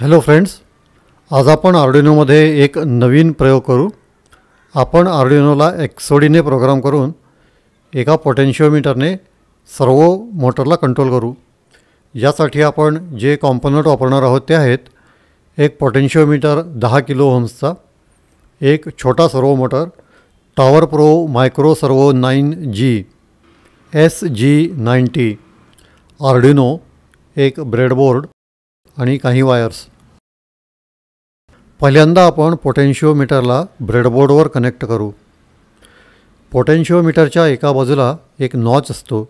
hello friends आज आपण आर्डिनोमध्ये एक नवीन प्रयोग करू आपण आर्डिनोला एक्सोडीने प्रोग्राम करून एका पोटेन्शिओमीटरने सर्व मोटरला कंट्रोल करू यासाठी आपण जे कॉम्पोनंट वापरणार आहोत ते आहेत एक पोटेन्शिओमीटर दहा किलो होम्सचा एक छोटा servo motor Tower Pro micro servo nine G S G ninety Arduino एक ब्रेडबोर्ड आणि काही वायर्स पहिल्यांदा आपण पोटेन्शिओमीटरला ब्रेडबोर्डवर कनेक्ट करू पोटेन्शिओमीटरच्या एका बाजूला एक नॉच असतो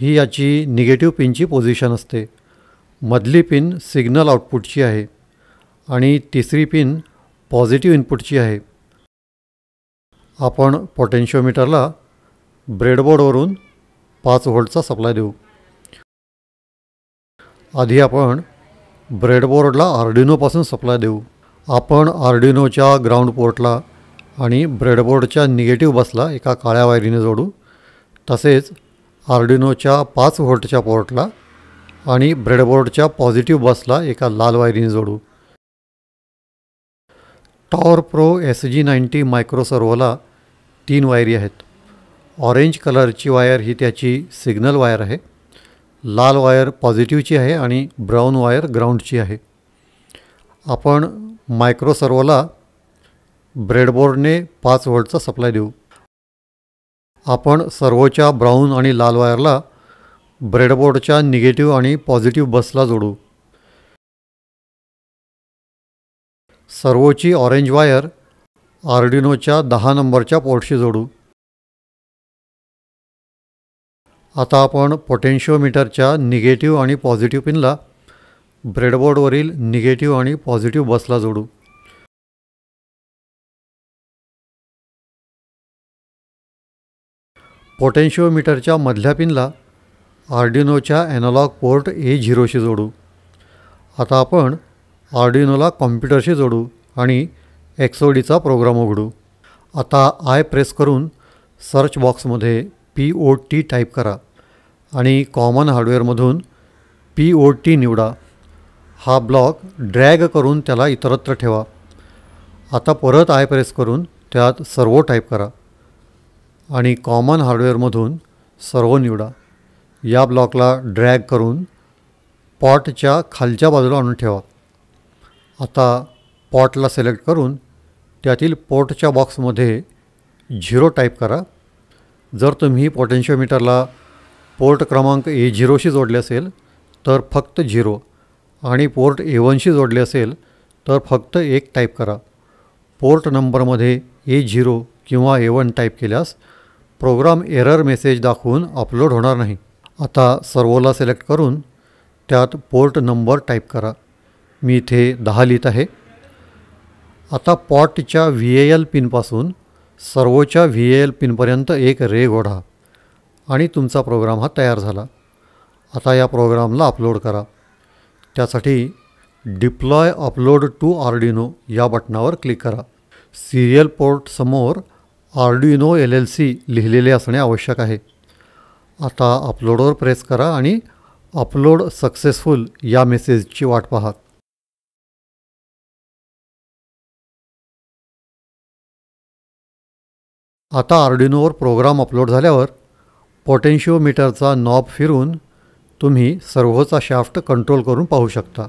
ही याची निगेटिव्ह पिनची पोझिशन असते मधली पिन सिग्नल आउटपुटची आहे आणि तिसरी पिन पॉझिटिव्ह इनपुटची आहे आपण पोटेन्शिओमीटरला ब्रेडबोर्डवरून पाच व्होल्टचा सप्लाय देऊ आधी आपण ब्रेडबोर्डला आर्डिनोपासून सप्लाय देऊ आपण आर्डिनोच्या ग्राउंड पोर्टला आणि ब्रेडबोर्डच्या निगेटिव्ह बसला एका काळ्या वायरीने जोडू तसेच आर्डिनोच्या पाच व्होल्टच्या पोर्टला आणि ब्रेडबोर्डच्या पॉझिटिव्ह बसला एका लाल वायरीने जोडू Tower Pro S G ninety मायक्रोसर्वोला तीन वायरी आहेत ऑरेंज कलरची वायर ही त्याची सिग्नल वायर आहे लाल वायर पॉझिटिव्हची आहे आणि ब्राऊन वायर ग्राउंडची आहे आपण सर्वला ब्रेडबोर्डने पाच व्होल्टचा सप्लाय देऊ आपण सर्वोच्या ब्राऊन आणि लाल वायरला ब्रेडबोर्डच्या निगेटिव्ह आणि पॉझिटिव्ह बसला जोडू सर्वोची ऑरेंज वायर आर्डिनोच्या दहा नंबरच्या पोर्टशी जोडू आता आपण पोटेन्शिओमीटरच्या निगेटिव्ह आणि पॉझिटिव्ह पिनला ब्रेडबोर्डवरील निगेटिव्ह आणि पॉझिटिव्ह बसला जोडू पोटेन्शिओमीटरच्या मधल्या पिनला आर्डिनोच्या ॲनालॉग पोर्ट ए झिरोशी जोडू आता आपण आर्डिनोला कॉम्प्युटरशी जोडू आणि एक्सओडीचा प्रोग्राम उघडू आता आय प्रेस करून सर्च बॉक्समध्ये पी ओ टी टाईप करा आणि कॉमन हार्डवेअरमधून पी ओ टी निवडा हा ब्लॉक ड्रॅग करून त्याला इतरत्र ठेवा आता परत आय प्रेस करून त्यात सर्वो टाईप करा आणि कॉमन हार्डवेअरमधून सर्वो निवडा या ब्लॉकला ड्रॅग करून पॉटच्या खालच्या बाजूला आणून ठेवा आता पॉटला सिलेक्ट करून त्यातील पोर्टच्या बॉक्समध्ये झिरो टाईप करा जर तुम्ही मीटरला पोर्ट क्रमांक ए झिरोशी जोडले असेल तर फक्त झिरो आणि पोर्ट ए वनशी जोडले असेल तर फक्त एक टाईप करा पोर्ट नंबरमध्ये ए झिरो किंवा ए वन टाईप केल्यास प्रोग्राम एरर मेसेज दाखवून अपलोड होणार नाही आता सर्वोला सिलेक्ट करून त्यात पोर्ट नंबर टाईप करा मी इथे दहा लिहित आहे आता पॉटच्या व्ही ए एल पिनपासून सर्वोच्या व्ही ए एल पिनपर्यंत एक रे ओढा आणि तुमचा प्रोग्राम हा तयार झाला आता या प्रोग्रामला अपलोड करा त्यासाठी डिप्लॉय अपलोड टू आर्डिनो या बटनावर क्लिक करा सिरियल पोर्टसमोर आर्डिनो एल एल सी लिहिलेले असणे आवश्यक आहे आता अपलोडवर प्रेस करा आणि अपलोड सक्सेसफुल या मेसेजची वाट पाहा आता आर्डिनोवर प्रोग्राम अपलोड झाल्यावर पोटेन्शिओमीटरचा नॉब फिरून तुम्ही सर्वोचा शाफ्ट कंट्रोल करून पाहू शकता